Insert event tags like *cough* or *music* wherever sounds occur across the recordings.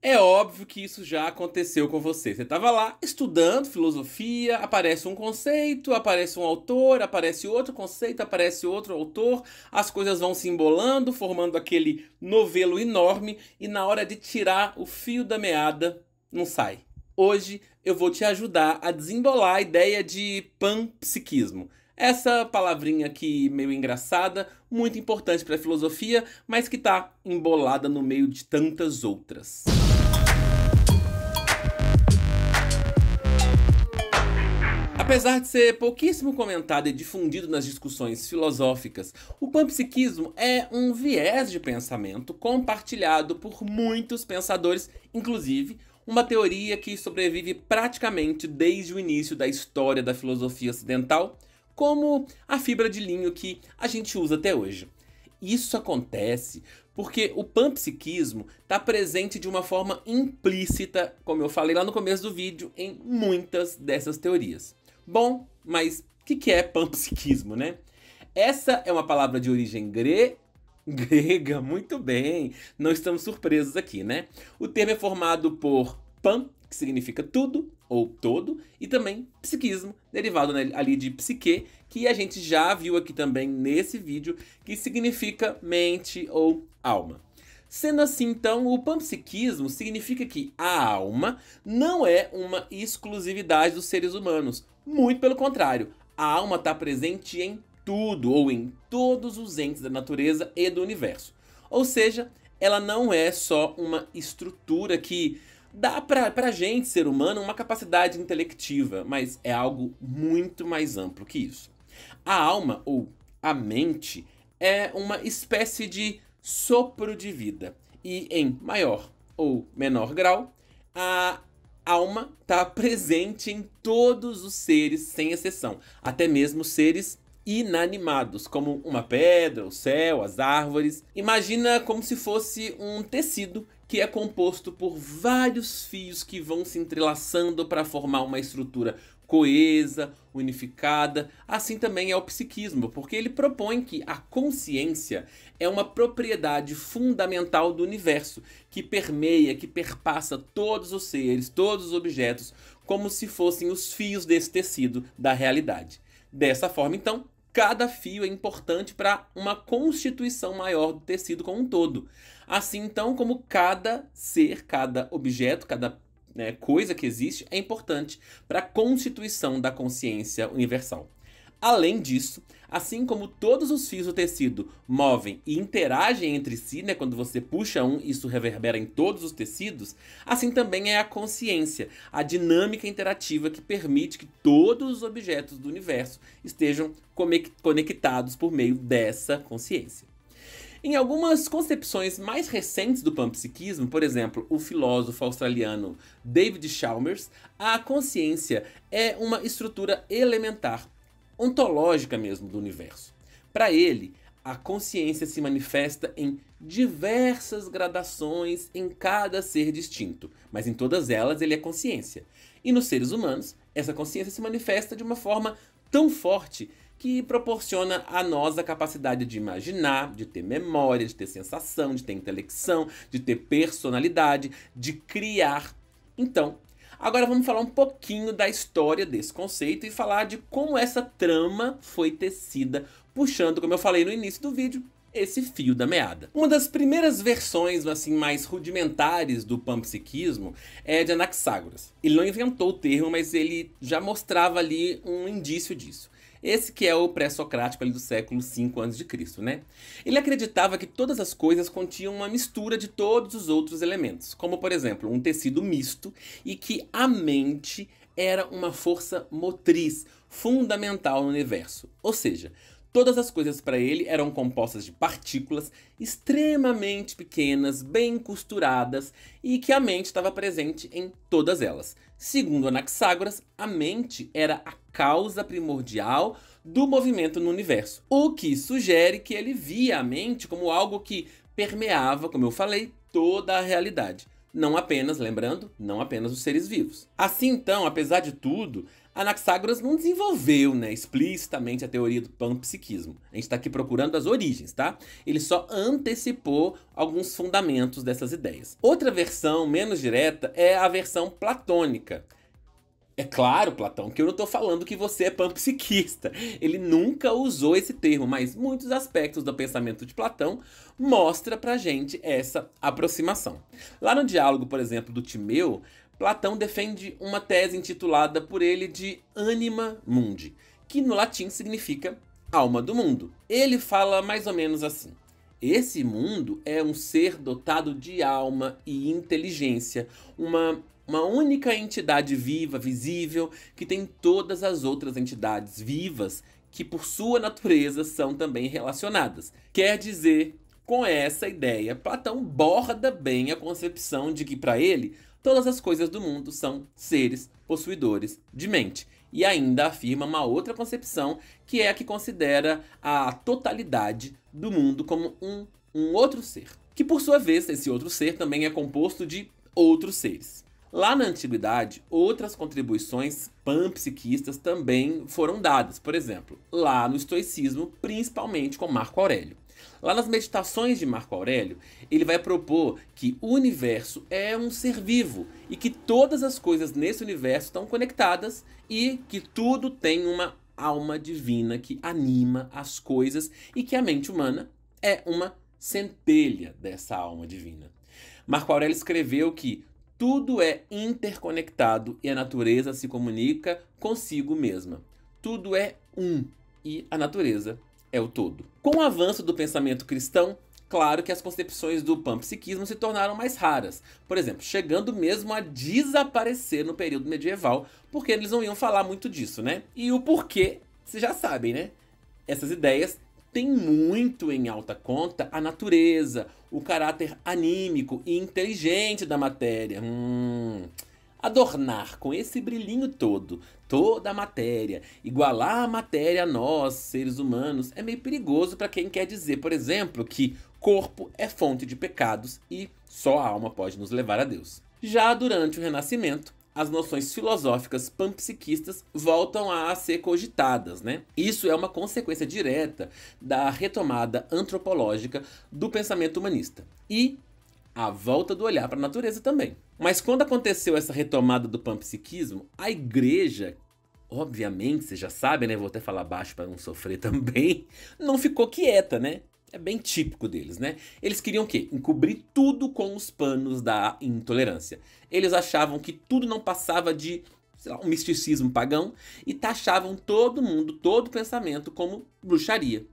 É óbvio que isso já aconteceu com você. Você estava lá estudando filosofia, aparece um conceito, aparece um autor, aparece outro conceito, aparece outro autor, as coisas vão se embolando, formando aquele novelo enorme, e na hora de tirar o fio da meada, não sai. Hoje eu vou te ajudar a desembolar a ideia de panpsiquismo. Essa palavrinha aqui meio engraçada, muito importante para a filosofia, mas que está embolada no meio de tantas outras. Apesar de ser pouquíssimo comentado e difundido nas discussões filosóficas, o panpsiquismo é um viés de pensamento compartilhado por muitos pensadores, inclusive uma teoria que sobrevive praticamente desde o início da história da filosofia ocidental, como a fibra de linho que a gente usa até hoje. Isso acontece porque o panpsiquismo está presente de uma forma implícita, como eu falei lá no começo do vídeo, em muitas dessas teorias. Bom, mas o que, que é panpsiquismo, né? Essa é uma palavra de origem gre... grega, *laughs* muito bem. Não estamos surpresos aqui, né? O termo é formado por pan, que significa tudo ou todo, e também psiquismo, derivado né, ali de psique, que a gente já viu aqui também nesse vídeo, que significa mente ou alma. Sendo assim, então, o panpsiquismo significa que a alma não é uma exclusividade dos seres humanos, muito pelo contrário, a alma está presente em tudo ou em todos os entes da natureza e do universo. Ou seja, ela não é só uma estrutura que dá para a gente, ser humano, uma capacidade intelectiva, mas é algo muito mais amplo que isso. A alma, ou a mente, é uma espécie de sopro de vida. E em maior ou menor grau, a alma está presente em todos os seres, sem exceção, até mesmo seres inanimados, como uma pedra, o céu, as árvores. Imagina como se fosse um tecido que é composto por vários fios que vão se entrelaçando para formar uma estrutura coesa, unificada. Assim também é o psiquismo, porque ele propõe que a consciência é uma propriedade fundamental do universo, que permeia, que perpassa todos os seres, todos os objetos, como se fossem os fios desse tecido da realidade. Dessa forma, então, cada fio é importante para uma constituição maior do tecido como um todo. Assim, então, como cada ser, cada objeto, cada né, coisa que existe, é importante para a constituição da consciência universal. Além disso, assim como todos os fios do tecido movem e interagem entre si, né, quando você puxa um, isso reverbera em todos os tecidos, assim também é a consciência, a dinâmica interativa que permite que todos os objetos do universo estejam conectados por meio dessa consciência. Em algumas concepções mais recentes do panpsiquismo, por exemplo, o filósofo australiano David Chalmers, a consciência é uma estrutura elementar, ontológica mesmo do universo. Para ele, a consciência se manifesta em diversas gradações em cada ser distinto, mas em todas elas ele é consciência. E nos seres humanos, essa consciência se manifesta de uma forma tão forte que proporciona a nós a capacidade de imaginar, de ter memória, de ter sensação, de ter intelecção, de ter personalidade, de criar. Então, agora vamos falar um pouquinho da história desse conceito e falar de como essa trama foi tecida, puxando, como eu falei no início do vídeo, esse fio da meada. Uma das primeiras versões assim mais rudimentares do panpsiquismo é de Anaxágoras. Ele não inventou o termo, mas ele já mostrava ali um indício disso. Esse que é o pré-socrático do século 5 a.C., né? Ele acreditava que todas as coisas continham uma mistura de todos os outros elementos, como por exemplo, um tecido misto e que a mente era uma força motriz fundamental no universo. Ou seja, Todas as coisas para ele eram compostas de partículas extremamente pequenas, bem costuradas, e que a mente estava presente em todas elas. Segundo Anaxágoras, a mente era a causa primordial do movimento no universo, o que sugere que ele via a mente como algo que permeava, como eu falei, toda a realidade não apenas, lembrando, não apenas os seres vivos. Assim então, apesar de tudo, Anaxágoras não desenvolveu né, explicitamente a teoria do panpsiquismo. A gente está aqui procurando as origens, tá? Ele só antecipou alguns fundamentos dessas ideias. Outra versão menos direta é a versão platônica, é claro, Platão, que eu não estou falando que você é panpsiquista. Ele nunca usou esse termo, mas muitos aspectos do pensamento de Platão mostra pra gente essa aproximação. Lá no diálogo, por exemplo, do Timeu, Platão defende uma tese intitulada por ele de Anima Mundi, que no latim significa alma do mundo. Ele fala mais ou menos assim: Esse mundo é um ser dotado de alma e inteligência, uma uma única entidade viva, visível, que tem todas as outras entidades vivas que, por sua natureza, são também relacionadas. Quer dizer, com essa ideia, Platão borda bem a concepção de que, para ele, todas as coisas do mundo são seres possuidores de mente. E ainda afirma uma outra concepção, que é a que considera a totalidade do mundo como um, um outro ser. Que, por sua vez, esse outro ser também é composto de outros seres. Lá na antiguidade, outras contribuições panpsiquistas também foram dadas, por exemplo, lá no estoicismo, principalmente com Marco Aurélio. Lá nas Meditações de Marco Aurélio, ele vai propor que o universo é um ser vivo e que todas as coisas nesse universo estão conectadas e que tudo tem uma alma divina que anima as coisas e que a mente humana é uma centelha dessa alma divina. Marco Aurélio escreveu que tudo é interconectado e a natureza se comunica consigo mesma. Tudo é um e a natureza é o todo. Com o avanço do pensamento cristão, claro que as concepções do panpsiquismo se tornaram mais raras. Por exemplo, chegando mesmo a desaparecer no período medieval, porque eles não iam falar muito disso, né? E o porquê, vocês já sabem, né? Essas ideias tem muito em alta conta a natureza, o caráter anímico e inteligente da matéria. Hum. Adornar com esse brilhinho todo, toda a matéria, igualar a matéria a nós, seres humanos, é meio perigoso para quem quer dizer, por exemplo, que corpo é fonte de pecados e só a alma pode nos levar a Deus. Já durante o Renascimento, as noções filosóficas panpsiquistas voltam a ser cogitadas, né? Isso é uma consequência direta da retomada antropológica do pensamento humanista e a volta do olhar para a natureza também. Mas quando aconteceu essa retomada do panpsiquismo, a igreja obviamente, vocês já sabem, né? Vou até falar baixo para não sofrer *laughs* também. Não ficou quieta, né? é bem típico deles, né? Eles queriam o quê? Encobrir tudo com os panos da intolerância. Eles achavam que tudo não passava de lá, um misticismo pagão e taxavam todo mundo, todo pensamento como bruxaria.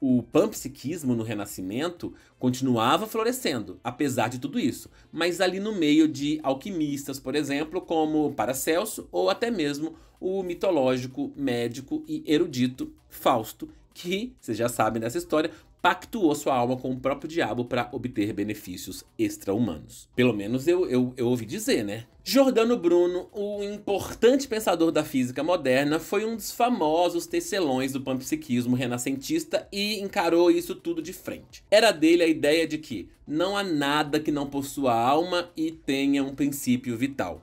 O panpsiquismo no Renascimento continuava florescendo, apesar de tudo isso, mas ali no meio de alquimistas, por exemplo, como Paracelso ou até mesmo o mitológico médico e erudito Fausto, que vocês já sabem dessa história, pactuou sua alma com o próprio diabo para obter benefícios extra-humanos. Pelo menos eu, eu, eu ouvi dizer, né? Jordano Bruno, o importante pensador da física moderna, foi um dos famosos tecelões do panpsiquismo renascentista e encarou isso tudo de frente. Era dele a ideia de que não há nada que não possua alma e tenha um princípio vital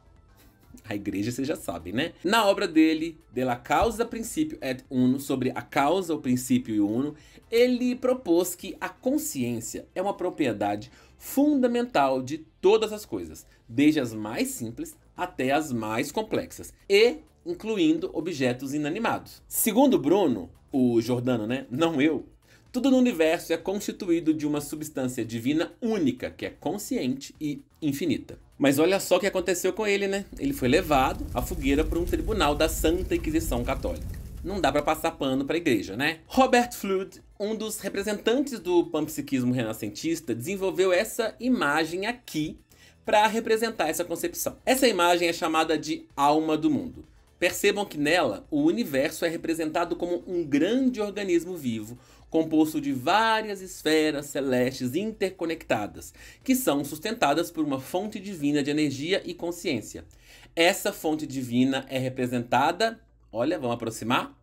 a igreja vocês já sabem, né? Na obra dele, De la causa princípio et uno, sobre a causa, o princípio e o uno, ele propôs que a consciência é uma propriedade fundamental de todas as coisas, desde as mais simples até as mais complexas, e incluindo objetos inanimados. Segundo Bruno, o Jordano, né? Não eu. Tudo no universo é constituído de uma substância divina única, que é consciente e infinita. Mas olha só o que aconteceu com ele, né? Ele foi levado à fogueira por um tribunal da Santa Inquisição Católica. Não dá para passar pano para a igreja, né? Robert Flood, um dos representantes do panpsiquismo renascentista, desenvolveu essa imagem aqui para representar essa concepção. Essa imagem é chamada de alma do mundo. Percebam que nela o universo é representado como um grande organismo vivo, composto de várias esferas celestes interconectadas, que são sustentadas por uma fonte divina de energia e consciência. Essa fonte divina é representada, olha, vamos aproximar,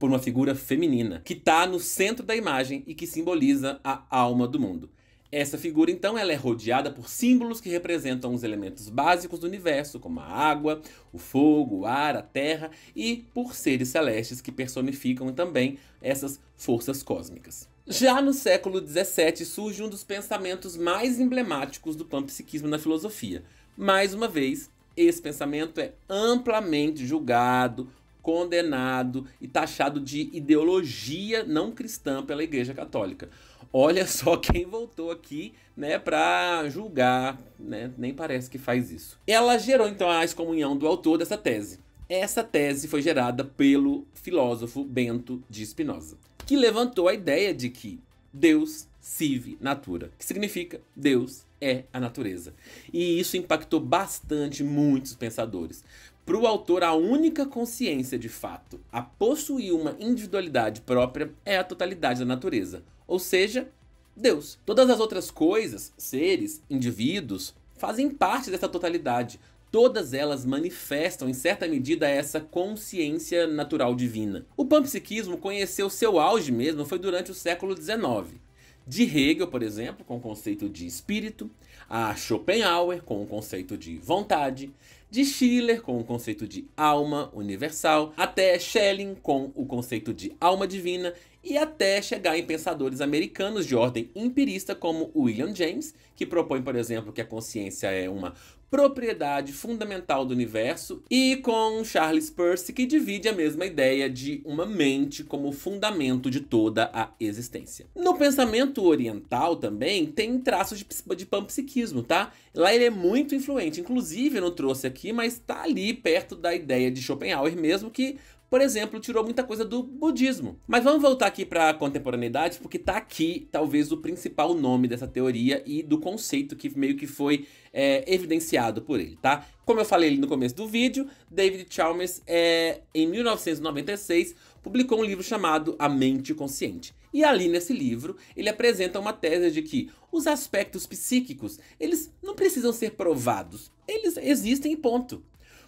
por uma figura feminina, que está no centro da imagem e que simboliza a alma do mundo. Essa figura, então, ela é rodeada por símbolos que representam os elementos básicos do universo, como a água, o fogo, o ar, a terra, e por seres celestes que personificam também essas forças cósmicas. Já no século XVII surge um dos pensamentos mais emblemáticos do panpsiquismo na filosofia. Mais uma vez, esse pensamento é amplamente julgado, condenado e taxado de ideologia não cristã pela Igreja Católica. Olha só *laughs* quem voltou aqui, né, para julgar, né? Nem parece que faz isso. Ela gerou então a excomunhão do autor dessa tese. Essa tese foi gerada pelo filósofo Bento de Spinoza, que levantou a ideia de que Deus sive natura, que significa Deus é a natureza. E isso impactou bastante muitos pensadores. Para o autor, a única consciência de fato a possuir uma individualidade própria é a totalidade da natureza ou seja, Deus. Todas as outras coisas, seres, indivíduos, fazem parte dessa totalidade. Todas elas manifestam, em certa medida, essa consciência natural divina. O panpsiquismo conheceu seu auge mesmo foi durante o século XIX. De Hegel, por exemplo, com o conceito de espírito, a Schopenhauer, com o conceito de vontade, de Schiller, com o conceito de alma universal, até Schelling, com o conceito de alma divina e até chegar em pensadores americanos de ordem empirista como William James, que propõe, por exemplo, que a consciência é uma propriedade fundamental do universo, e com Charles Peirce, que divide a mesma ideia de uma mente como fundamento de toda a existência. No pensamento oriental também tem traços de, de panpsiquismo, tá? Lá ele é muito influente, inclusive eu não trouxe aqui, mas tá ali perto da ideia de Schopenhauer mesmo, que por exemplo, tirou muita coisa do budismo. Mas vamos voltar aqui para a contemporaneidade, porque tá aqui talvez o principal nome dessa teoria e do conceito que meio que foi é, evidenciado por ele, tá? Como eu falei ali no começo do vídeo, David Chalmers, é, em 1996, publicou um livro chamado A Mente Consciente. E ali nesse livro, ele apresenta uma tese de que os aspectos psíquicos, eles não precisam ser provados, eles existem ponto.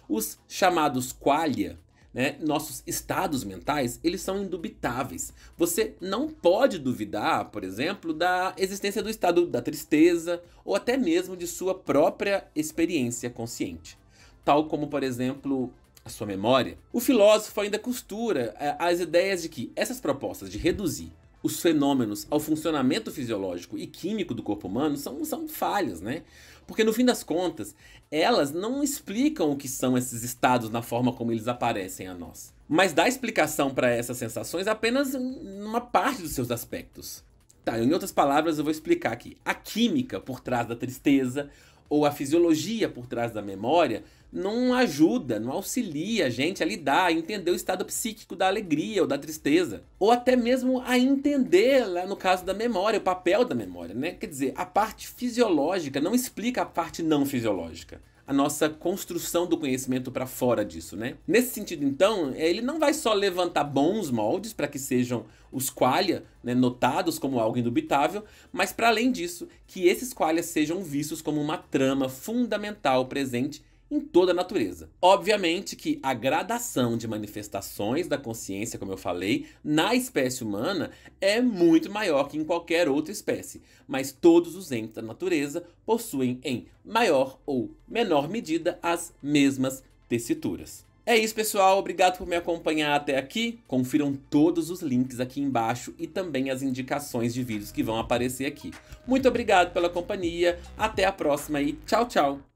Os chamados qualia, né? Nossos estados mentais, eles são indubitáveis. Você não pode duvidar, por exemplo, da existência do estado da tristeza ou até mesmo de sua própria experiência consciente, tal como, por exemplo, a sua memória. O filósofo ainda costura eh, as ideias de que essas propostas de reduzir os fenômenos ao funcionamento fisiológico e químico do corpo humano são, são falhas, né? Porque no fim das contas, elas não explicam o que são esses estados na forma como eles aparecem a nós. Mas dá explicação para essas sensações apenas numa parte dos seus aspectos. Tá, em outras palavras, eu vou explicar aqui. A química por trás da tristeza, ou a fisiologia por trás da memória não ajuda, não auxilia a gente a lidar, a entender o estado psíquico da alegria ou da tristeza, ou até mesmo a entender, lá no caso da memória, o papel da memória, né? Quer dizer, a parte fisiológica não explica a parte não fisiológica a nossa construção do conhecimento para fora disso, né? Nesse sentido, então, ele não vai só levantar bons moldes para que sejam os qualia né, notados como algo indubitável, mas para além disso, que esses qualias sejam vistos como uma trama fundamental presente em toda a natureza. Obviamente que a gradação de manifestações da consciência, como eu falei, na espécie humana é muito maior que em qualquer outra espécie, mas todos os entes da natureza possuem em maior ou menor medida as mesmas tessituras. É isso, pessoal. Obrigado por me acompanhar até aqui. Confiram todos os links aqui embaixo e também as indicações de vídeos que vão aparecer aqui. Muito obrigado pela companhia. Até a próxima e tchau, tchau.